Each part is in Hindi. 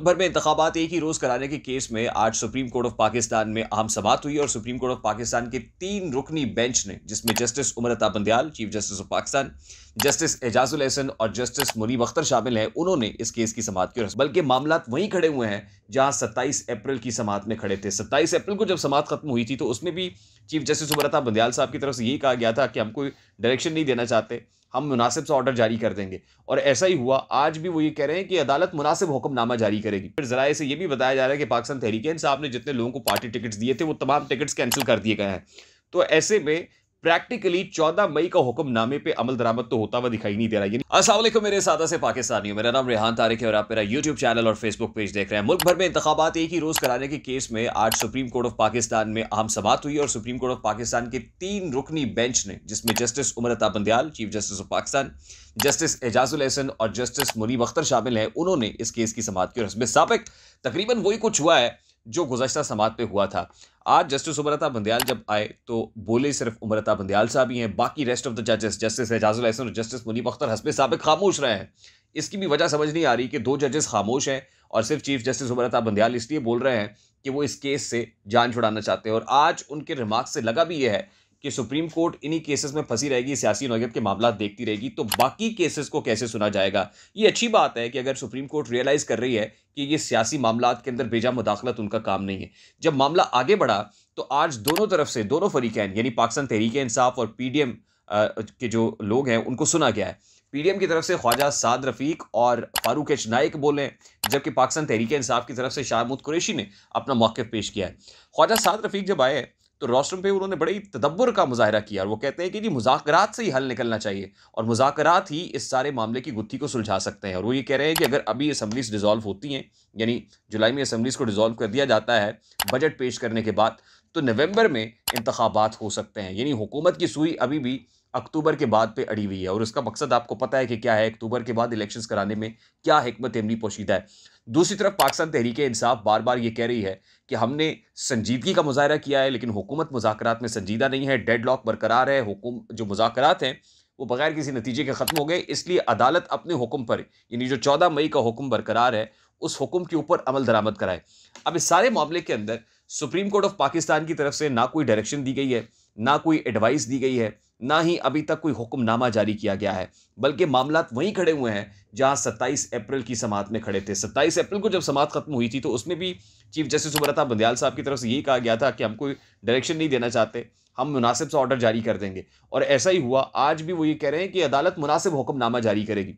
भर में इंतबात एक ही रोज कराने के केस में आज सुप्रीम कोर्ट ऑफ पाकिस्तान में अहम समात हुई और सुप्रीम कोर्ट ऑफ पाकिस्तान के तीन रुकनी बेंच ने जिसमें justice Umar Ata Bandial chief justice of Pakistan justice Ijazul Ahsan और जस्टिस मुनीब अख्तर शामिल हैं उन्होंने इस केस की समात की बल्कि मामला वहीं खड़े हुए हैं जहां सत्ताईस अप्रैल की समात में खड़े थे सत्ताईस अप्रैल को जब समात खत्म हुई थी तो उसमें भी चीफ जस्टिस उमर अता बंदयाल साहब की तरफ से यही कहा गया था कि हम कोई डायरेक्शन नहीं देना चाहते हम मुनासिब सा ऑर्डर जारी कर देंगे और ऐसा ही हुआ आज भी वो ये कह रहे हैं कि अदालत मुनासिब हुक्मनामा जारी करेगी फिर जराए से ये भी बताया जा रहा है कि पाकिस्तान तहरीक इंसाफ ने जितने लोगों को पार्टी टिकट्स दिए थे वो तमाम टिकट्स कैंसिल कर दिए गए हैं तो ऐसे में प्रैक्टिकली 14 मई का हुक्मनामे पे अमल दरामद तो होता हुआ दिखाई नहीं दे रहा है असल मेरे सादा से पाकिस्तानी हूँ मेरा नाम रेहान तारिक है और आप मेरा यूट्यूब चैनल और फेसबुक पेज देख रहे हैं मुल्क भर में इंतबात एक ही रोज कराने के केस में आज सुप्रीम कोर्ट ऑफ पाकिस्तान में अहम समात हुई और सुप्रीम कोर्ट ऑफ पाकिस्तान के तीन रुकनी बेंच ने जिसमें justice Umar Bandial chief justice of Pakistan justice Ijazul Ahsan और जस्टिस मुनीब अख्तर शामिल हैं उन्होंने इस केस की समात की और इसमें सबक तकरीबन वही कुछ हुआ है जो गुजशत समात पे हुआ था आज जस्टिस उमरता बंदयाल जब आए तो बोले सिर्फ उमरता बंदयाल साहब ही हैं बाकी रेस्ट ऑफ द जजेस जस्टिस एजाजुल अहसन और जस्टिस मुनीब अख्तर हसब सबक खामोश रहे हैं इसकी भी वजह समझ नहीं आ रही कि दो जजेस खामोश हैं और सिर्फ चीफ जस्टिस उमरता बंदयाल इसलिए बोल रहे हैं कि वो इस केस से जान छुड़ाना चाहते हैं और आज उनके रिमार्क से लगा भी यह है कि सुप्रीम कोर्ट इन्हीं केसेस में फंसी रहेगी सियासी नौत के मामला देखती रहेगी तो बाकी केसेस को कैसे सुना जाएगा ये अच्छी बात है कि अगर सुप्रीम कोर्ट रियलाइज़ कर रही है कि ये सियासी मामला के अंदर बेजा मुदाखलत उनका काम नहीं है जब मामला आगे बढ़ा तो आज दोनों तरफ से दोनों फरीकैन यानी पाकिस्तान तहरीक इंसाफ और पी के जो लोग हैं उनको सुना गया है पीडीएम की तरफ से ख्वाजा साद रफीक और फारूक एच नाइक बोले जबकि पाकिस्तान तहरीक इंसाफ की तरफ से शाहमूद कुरैशी ने अपना मौक़ पेश किया है ख्वाजा साद रफीक जब आए तो रोस्टम पे उन्होंने बड़े ही तदब्बर का मुजाहरा किया और वो कहते हैं कि जी मुजाकरात से ही हल निकलना चाहिए और मुजाकरात ही इस सारे मामले की गुत्थी को सुलझा सकते हैं और वो ये कह रहे हैं कि अगर अभी असम्बलीस डिज़ोल्व होती हैं यानी जुलाई में असम्बलीस को डिज़ोल्व कर दिया जाता है बजट पेश करने के बाद तो नवंबर में इंतबात हो सकते हैं यानी हुकूमत की सुई अभी भी अक्टूबर के बाद पे अड़ी हुई है और उसका मकसद आपको पता है कि क्या है अक्टूबर के बाद इलेक्शंस कराने में क्या हमत अमली पोशीदा है दूसरी तरफ पाकिस्तान तहरीक इंसाफ बार बार ये कह रही है कि हमने संजीदगी का मुजाहरा किया है लेकिन हुकूमत मुजाकर में संजीदा नहीं है डेड लॉक बरकरार है जो मुजाकर हैं वो बगैर किसी नतीजे के ख़त्म हो गए इसलिए अदालत अपने हुक्म पर यानी जो चौदह मई का हुक्म बरकरार है उस हुक्म के ऊपर अमल दरामद कराए अब इस सारे मामले के अंदर सुप्रीम कोर्ट ऑफ पाकिस्तान की तरफ से ना कोई डायरेक्शन दी गई है ना कोई एडवाइस दी गई है ना ही अभी तक कोई हुक्मनामा जारी किया गया है बल्कि मामला वहीं खड़े हुए हैं जहां 27 अप्रैल की समात में खड़े थे 27 अप्रैल को जब समात खत्म हुई थी तो उसमें भी चीफ जस्टिस सुब्रता बंदयाल साहब की तरफ से यही कहा गया था कि हम कोई डायरेक्शन नहीं देना चाहते हम मुनासिब सा ऑर्डर जारी कर देंगे और ऐसा ही हुआ आज भी वो ये कह रहे हैं कि अदालत मुनासिब हुक्मनामा जारी करेगी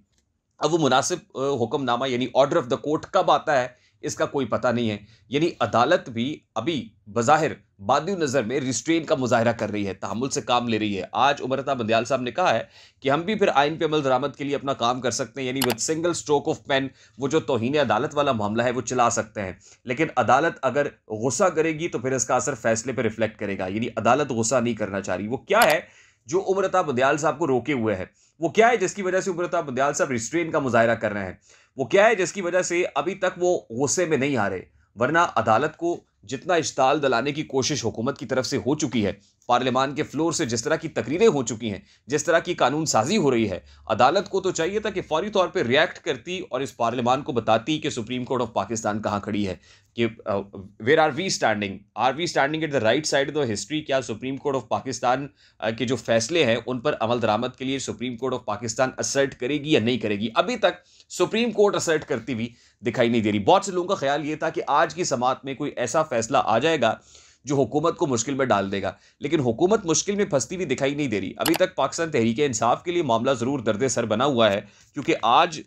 अब वो मुनासिब हुक्मनामा यानी ऑर्डर ऑफ द कोर्ट कब आता है इसका कोई पता नहीं है यानी अदालत भी अभी बज़ाहिर बाद नज़र में रिस्ट्रेन का मुजाहरा कर रही है तहमुल से काम ले रही है आज उमरता बंदयाल साहब ने कहा है कि हम भी फिर आइन पे अमल दरामद के लिए अपना काम कर सकते हैं यानी with single stroke of pen वो जो तोहन अदालत वाला मामला है वो चला सकते हैं लेकिन अदालत अगर गुस्सा करेगी तो फिर इसका असर फैसले पर रिफ्लेक्ट करेगा यानी अदालत गुस्सा नहीं करना चाह रही वो क्या है जो उमरता बंदयाल साहब को रोके हुए हैं वो क्या है जिसकी वजह से उमरता बंदयाल साहब रिस्ट्रेन का मुजाहरा कर रहे हैं वो क्या है जिसकी वजह से अभी तक वो गुस्से में नहीं आ रहे वरना अदालत को जितना इश्ताल दलाने की कोशिश हुकूमत की तरफ से हो चुकी है पार्लियामान के फ्लोर से जिस तरह की तकरीरें हो चुकी हैं जिस तरह की कानून साजी हो रही है अदालत को तो चाहिए था कि फौरी तौर पर रिएक्ट करती और इस पार्लियामान को बताती कि सुप्रीम कोर्ट ऑफ पाकिस्तान कहाँ खड़ी है कि where are we standing are we standing at the right side of history क्या सुप्रीम कोर्ट ऑफ पाकिस्तान के जो फैसले हैं उन पर अमल दरामद के लिए supreme court of Pakistan assert करेगी या नहीं करेगी अभी तक सुप्रीम कोर्ट असर्ट करती हुई दिखाई नहीं दे रही बहुत से लोगों का ख्याल ये था कि आज की समात में कोई ऐसा फैसला आ जाएगा जो हुकूमत को मुश्किल में डाल देगा लेकिन हुकूमत मुश्किल में फंसती हुई दिखाई नहीं दे रही अभी तक पाकिस्तान तहरीक इंसाफ के लिए मामला ज़रूर दर्द सर बना हुआ है क्योंकि आज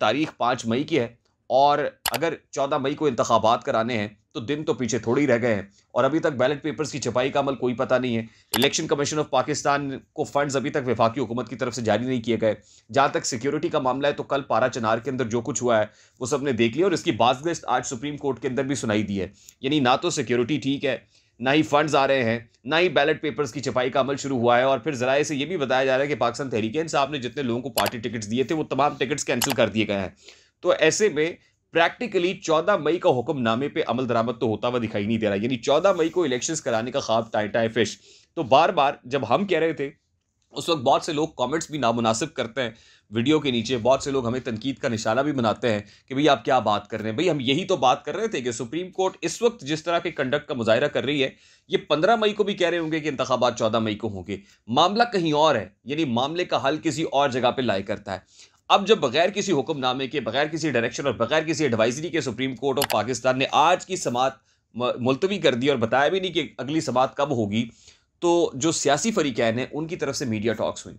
तारीख पाँच मई की है और अगर चौदह मई को इंतबात कराने हैं तो दिन तो पीछे थोड़ी रह गए हैं और अभी तक बैलेट पेपर्स की छपाई का अमल कोई पता नहीं है इलेक्शन कमीशन ऑफ पाकिस्तान को फंड्स अभी तक विफाकी हुकूमत की तरफ से जारी नहीं किए गए जहाँ तक सिक्योरिटी का मामला है तो कल पारा चनार के अंदर जो कुछ हुआ है वो सब ने देख लिया और इसकी बाजगश्त आज सुप्रीम कोर्ट के अंदर भी सुनाई दी है यानी ना तो सिक्योरिटी ठीक है ना ही फंड्स आ रहे हैं ना ही बैलेट पेपर्स की छपाई का अमल शुरू हुआ है और फिर जराए से ये भी बताया जा रहा है कि पाकिस्तान तहरीक इंसाफ ने जितने लोगों को पार्टी टिकट्स दिए थे वो तमाम टिकट्स कैंसिल कर दिए गए हैं तो ऐसे में प्रैक्टिकली 14 मई का हुक्मनामे पे अमल दरामद तो होता हुआ दिखाई नहीं दे रहा यानी 14 मई को इलेक्शंस कराने का ख्वाब टाइटाई फिश तो बार बार जब हम कह रहे थे उस वक्त बहुत से लोग कमेंट्स भी नामुनासिब करते हैं वीडियो के नीचे बहुत से लोग हमें तनकीद का निशाना भी बनाते हैं कि भाई आप क्या बात कर रहे हैं भाई हम यही तो बात कर रहे थे कि सुप्रीम कोर्ट इस वक्त जिस तरह के कंडक्ट का मुजाहरा कर रही है ये पंद्रह मई को भी कह रहे होंगे कि इंतबात चौदह मई को होंगे मामला कहीं और है यानी मामले का हल किसी और जगह पर लाया करता है अब जब बगैर किसी हुक्मनामे के बगैर किसी डायरेक्शन और बगैर किसी एडवाइजरी के सुप्रीम कोर्ट ऑफ पाकिस्तान ने आज की समात मुलतवी कर दी और बताया भी नहीं कि अगली समात कब होगी तो जो सियासी फरीकैन हैं उनकी तरफ से मीडिया टॉक्स हुई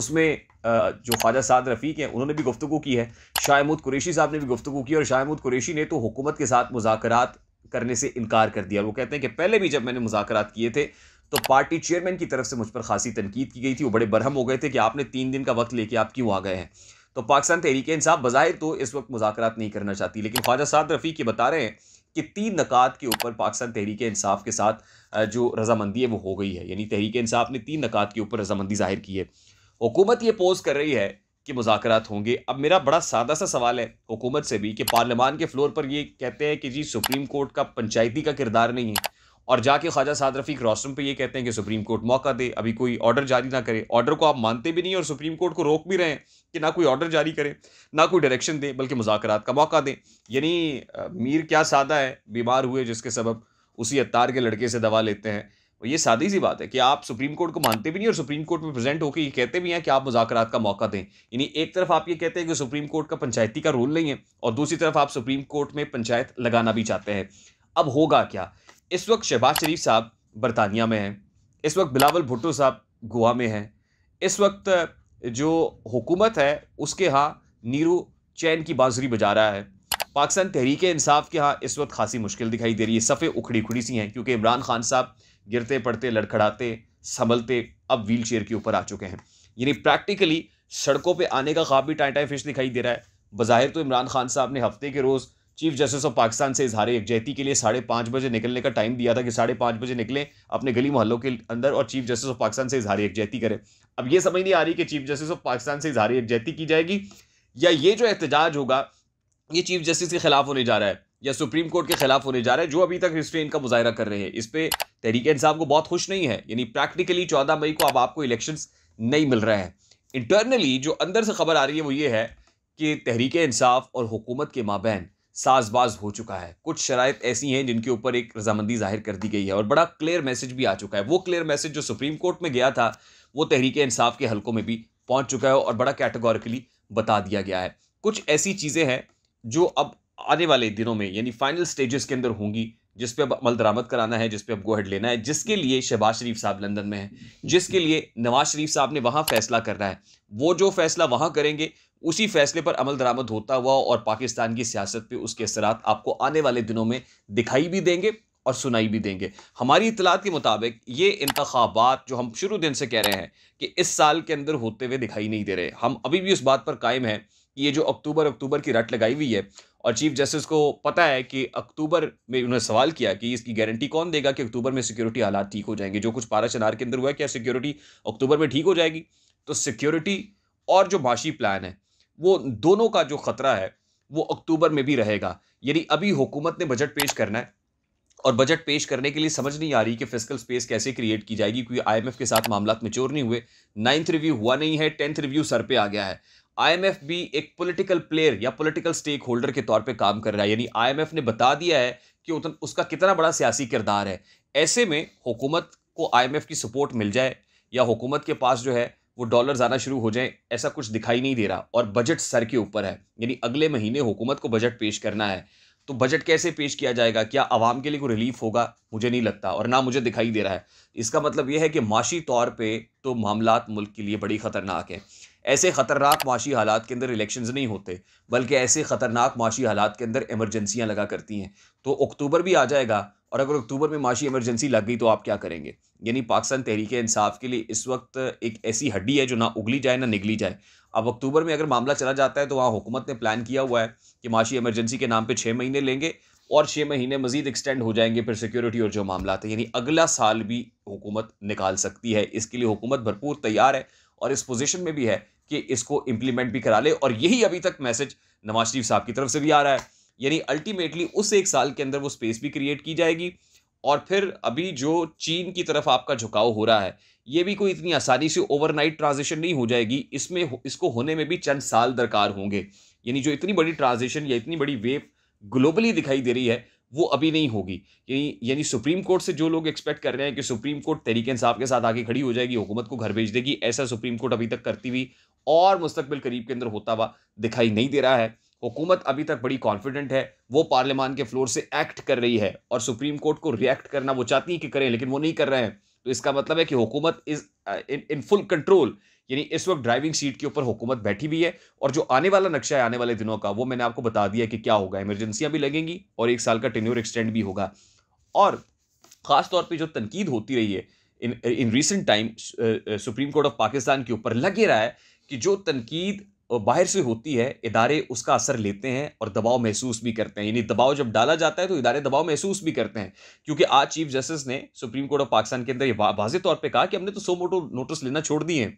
उसमें जो ख्वाजा साद रफ़ीक हैं उन्होंने भी गुफ्तु की है शाहमूद कुरेशी साहब ने भी गुफ्तु की और शाहमूद कुरेशी ने तो हुकूमत के साथ मुजाकरात करने से इनकार कर दिया वो कहते हैं कि पहले भी जब मैंने मुजाकरात किए थे तो पार्टी चेयरमैन की तरफ से मुझ पर खासी तनकीद की गई थी वो बड़े बरहम हो गए थे कि आपने तीन दिन का वक्त लेके आप क्यों आ गए हैं तो पाकिस्तान तहरीक इंसाफ बज़ाहिर तो इस वक्त मुजाकरात नहीं करना चाहती लेकिन ख्वाजा साद रफीक ये बता रहे हैं कि तीन नकात के ऊपर पाकिस्तान तहरीक इंसाफ के साथ जो रजामंदी है वो हो गई है यानी तहरीक इंसाफ ने तीन नकात के ऊपर रजामंदी जाहिर की है हुकूमत ये पोज कर रही है कि मुजात होंगे अब मेरा बड़ा सादा सा सवाल है हुकूमत से भी कि पार्लियामान के फ्लोर पर ये कहते हैं कि जी सुप्रीम कोर्ट का पंचायती का किरदार नहीं है और जाके ख्वाजा साद रफ़ी रोशन पर ये कहते हैं कि सुप्रीम कोर्ट मौका दे अभी कोई ऑर्डर जारी ना करे ऑर्डर को आप मानते भी नहीं और सुप्रीम कोर्ट को रोक भी रहे हैं कि ना कोई ऑर्डर जारी करें ना कोई डायरेक्शन दें बल्कि मुजाकर का मौका दें यानी मीर क्या सादा है बीमार हुए जिसके सबब उसी अतार के लड़के से दवा लेते हैं ये सादी सी बात है कि आप सुप्रीम कोर्ट को मानते भी नहीं और सुप्रीम कोर्ट में प्रेजेंट होकर ये कहते भी हैं कि आप मुजाकर का मौका दें यानी एक तरफ आप ये कहते हैं कि सुप्रीम कोर्ट का पंचायती का रोल नहीं है और दूसरी तरफ आप सुप्रीम कोर्ट में पंचायत लगाना भी चाहते हैं अब होगा क्या इस वक्त शहबाज शरीफ साहब बरतानिया में हैं इस वक्त बिलावल भुट्टो साहब गोवा में हैं इस वक्त जो हुकूमत है उसके यहाँ नीरू चैन की बाजुरी बजा रहा है पाकिस्तान तहरीक इंसाफ के यहाँ इस वक्त खासी मुश्किल दिखाई दे रही है सफ़े उखड़ी उखड़ी सी हैं क्योंकि इमरान खान साहब गिरते पड़ते लड़खड़ाते संभलते अब व्हील चेयर के ऊपर आ चुके हैं यानी प्रैक्टिकली सड़कों पर आने का खाब भी टाई टाई फिश दिखाई दे रहा है बाहिर तो इमरान खान साहब ने हफ्ते के रोज़ चीफ जस्टिस ऑफ पाकिस्तान से इजहार यकजहती के लिए साढ़े पाँच बजे निकलने का टाइम दिया था कि साढ़े पाँच बजे निकलें अपने गली मोहल्लों के अंदर और चीफ जस्टिस ऑफ पाकिस्तान से इजहार यकजहती करें अब ये समझ नहीं आ रही कि चीफ जस्टिस ऑफ पाकिस्तान से इजहार यकजहती की जाएगी या ये जो एहतजाज होगा ये चीफ जस्टिस के खिलाफ होने जा रहा है या सुप्रीम कोर्ट के खिलाफ होने जा रहा है जो अभी तक हिस्ट्री इनका मुजाहरा कर रहे हैं इस पर तहरीक इंसाफ को बहुत खुश नहीं है यानी प्रैक्टिकली चौदह मई को अब आपको इलेक्शन नहीं मिल रहे हैं इंटरनली जो अंदर से खबर आ रही है वो ये है कि तहरीक इंसाफ और हुकूमत के माबैन साजबाज हो चुका है कुछ शराय ऐसी हैं जिनके ऊपर एक रजामंदी जाहिर कर दी गई है और बड़ा क्लियर मैसेज भी आ चुका है वो क्लियर मैसेज जो सुप्रीम कोर्ट में गया था वो तहरीक इंसाफ के हलकों में भी पहुंच चुका है और बड़ा कैटेगोरिकली बता दिया गया है कुछ ऐसी चीज़ें हैं जो अब आने वाले दिनों में यानी फाइनल स्टेजेस के अंदर होंगी जिस पे अब अमल दरामद कराना है जिस पे अब गोहेड लेना है जिसके लिए शहबाज शरीफ साहब लंदन में हैं जिसके लिए नवाज शरीफ साहब ने वहाँ फैसला करना है वो जो फैसला वहाँ करेंगे उसी फैसले पर अमल दरामद होता हुआ और पाकिस्तान की सियासत पे उसके असरात आपको आने वाले दिनों में दिखाई भी देंगे और सुनाई भी देंगे हमारी इतलात के मुताबिक ये इंतबात जो हम शुरू दिन से कह रहे हैं कि इस साल के अंदर होते हुए दिखाई नहीं दे रहे हम अभी भी उस बात पर कायम हैं कि ये जो अक्टूबर अक्टूबर की रट लगाई हुई है और चीफ जस्टिस को पता है कि अक्टूबर में उन्होंने सवाल किया कि इसकी गारंटी कौन देगा कि अक्टूबर में सिक्योरिटी हालात ठीक हो जाएंगे जो कुछ पारा चनार के अंदर हुआ है क्या सिक्योरिटी अक्टूबर में ठीक हो जाएगी तो सिक्योरिटी और जो बाशी प्लान है वो दोनों का जो ख़तरा है वो अक्टूबर में भी रहेगा यानी अभी हुकूमत ने बजट पेश करना है और बजट पेश करने के लिए समझ नहीं आ रही कि फिजिकल स्पेस कैसे क्रिएट की जाएगी क्योंकि आईएमएफ के साथ मामला मेच्योर नहीं हुए नाइन्थ रिव्यू हुआ नहीं है टेंथ रिव्यू सर पे आ गया है आईएमएफ भी एक पॉलिटिकल प्लेयर या पॉलिटिकल स्टेक होल्डर के तौर पे काम कर रहा है यानी आईएमएफ ने बता दिया है कि उसका कितना बड़ा सियासी किरदार है ऐसे में हुकूमत को आई की सपोर्ट मिल जाए या हुकूमत के पास जो है वो डॉलर आना शुरू हो जाएं ऐसा कुछ दिखाई नहीं दे रहा और बजट सर के ऊपर है यानी अगले महीने हुकूमत को बजट पेश करना है तो बजट कैसे पेश किया जाएगा क्या आवाम के लिए कोई रिलीफ होगा मुझे नहीं लगता और ना मुझे दिखाई दे रहा है इसका मतलब यह है कि माशी तौर पर तो मामला मुल्क के लिए बड़ी ख़तरनाक है ऐसे ख़तरनाक माशी हालात के अंदर इलेक्शन नहीं होते बल्कि ऐसे ख़तरनाक माशी हालात के अंदर एमरजेंसियाँ लगा करती हैं तो अक्टूबर भी आ जाएगा और अगर अक्टूबर में माशी इमरजेंसी लग गई तो आप क्या करेंगे यानी पाकिस्तान तहरीक इंसाफ के लिए इस वक्त एक ऐसी हड्डी है जो ना उगली जाए ना निगली जाए अब अक्टूबर में अगर मामला चला जाता है तो वहाँ हुकूमत ने प्लान किया हुआ है कि माशी इमरजेंसी के नाम पर छः महीने लेंगे और छः महीने मजीद एक्सटेंड हो जाएंगे फिर सिक्योरिटी और जो मामला है यानी अगला साल भी हुकूमत निकाल सकती है इसके लिए हुकूमत भरपूर तैयार है और इस पोजिशन में भी है कि इसको इम्प्लीमेंट भी करा ले और यही अभी तक मैसेज नवाज शरीफ साहब की तरफ से भी आ रहा है यानी अल्टीमेटली उस एक साल के अंदर वो स्पेस भी क्रिएट की जाएगी और फिर अभी जो चीन की तरफ आपका झुकाव हो रहा है ये भी कोई इतनी आसानी से ओवरनाइट ट्रांजिशन नहीं हो जाएगी इसमें इसको होने में भी चंद साल दरकार होंगे यानी जो इतनी बड़ी ट्रांजिशन या इतनी बड़ी वेव ग्लोबली दिखाई दे रही है वो अभी नहीं होगी यानी यानी सुप्रीम कोर्ट से जो लोग एक्सपेक्ट कर रहे हैं कि सुप्रीम कोर्ट तरीके साहब के साथ आगे खड़ी हो जाएगी हुकूमत को घर भेज देगी ऐसा सुप्रीम कोर्ट अभी तक करती हुई और मुस्तबिल करीब के अंदर होता हुआ दिखाई नहीं दे रहा है हुकूमत अभी तक बड़ी कॉन्फिडेंट है वो पार्लियामान के फ्लोर से एक्ट कर रही है और सुप्रीम कोर्ट को रिएक्ट करना वो चाहती है कि करें लेकिन वो नहीं कर रहे हैं तो इसका मतलब है कि हुकूमत इज इन फुल कंट्रोल यानी इस वक्त ड्राइविंग सीट के ऊपर हुकूमत बैठी भी है और जो आने वाला नक्शा है आने वाले दिनों का वो मैंने आपको बता दिया कि क्या होगा इमरजेंसियाँ भी लगेंगी और एक साल का टेन्यूर एक्सटेंड भी होगा और ख़ास तौर पर जो तनकीद होती रही है in in recent time supreme court of Pakistan के ऊपर लग रहा है कि जो तनकीद बाहर से होती है इदारे उसका असर लेते हैं और दबाव महसूस भी करते हैं यानी दबाव जब डाला जाता है तो इदारे दबाव महसूस भी करते हैं क्योंकि आज चीफ जस्टिस ने सुप्रीम कोर्ट ऑफ पाकिस्तान के अंदर ये वाजे तौर पे कहा कि हमने तो सौ मोटो नोटिस लेना छोड़ दिए हैं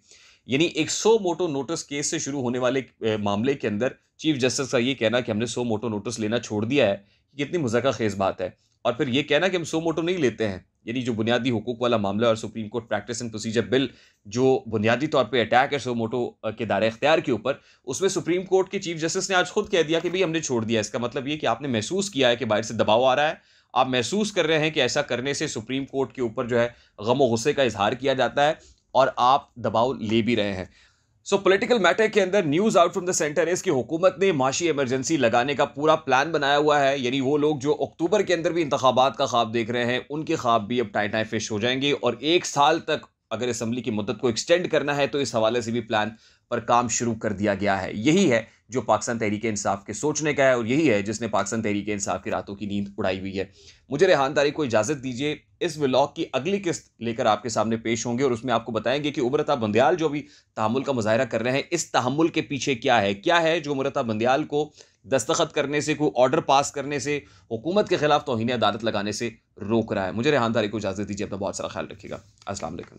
यानी एक सौ मोटो नोटिस केस से शुरू होने वाले मामले के अंदर चीफ जस्टिस का ये कहना कि हमने सौ मोटो नोटिस लेना छोड़ दिया है कितनी मजाक खेज बात है और फिर ये कहना कि हम सौ मोटो नहीं लेते हैं यानी जो बुनियादी हकूक वाला मामला और supreme court practice and procedure bill जो बुनियादी तौर पे अटैक है सोमोटो के दायरे अख्तियार के ऊपर उसमें सुप्रीम कोर्ट के चीफ जस्टिस ने आज खुद कह दिया कि भाई हमने छोड़ दिया इसका मतलब ये कि आपने महसूस किया है कि बाहर से दबाव आ रहा है आप महसूस कर रहे हैं कि ऐसा करने से सुप्रीम कोर्ट के ऊपर जो है गम व गुस्से का इजहार किया जाता है और आप दबाव ले भी रहे हैं सो पॉलिटिकल मैटर के अंदर news out from the centre is कि हुकूमत ने माशी इमरजेंसी लगाने का पूरा प्लान बनाया हुआ है यानी वो लोग जो अक्टूबर के अंदर भी इंतबात का ख्वाब देख रहे हैं उनके ख्वाब भी अब टाई टाई फिश हो जाएंगे और एक साल तक अगर असम्बली की मदद को एक्सटेंड करना है तो इस हवाले से भी प्लान पर काम शुरू कर दिया गया है यही है जो पाकिस्तान तहरीक इंसाफ के सोचने का है और यही है जिसने पाकिस्तान तहरीक इंसाफ की रातों की नींद उड़ाई हुई है मुझे रेहान तारीख को इजाज़त दीजिए इस व्लॉग की अगली किस्त लेकर आपके सामने पेश होंगे और उसमें आपको बताएंगे कि उमरता बंदयाल जो भी तहमुल का मुजाहरा कर रहे हैं इस तहमुल के पीछे क्या है क्या है जो उमरता बंदयाल को दस्तखत करने से कोई ऑर्डर पास करने से हुकूमत के खिलाफ तोहनी अदालत लगाने से रोक रहा है मुझे रेहान तारीख को इजाज़त दीजिए अपना बहुत सारा ख्याल रखिएगा असल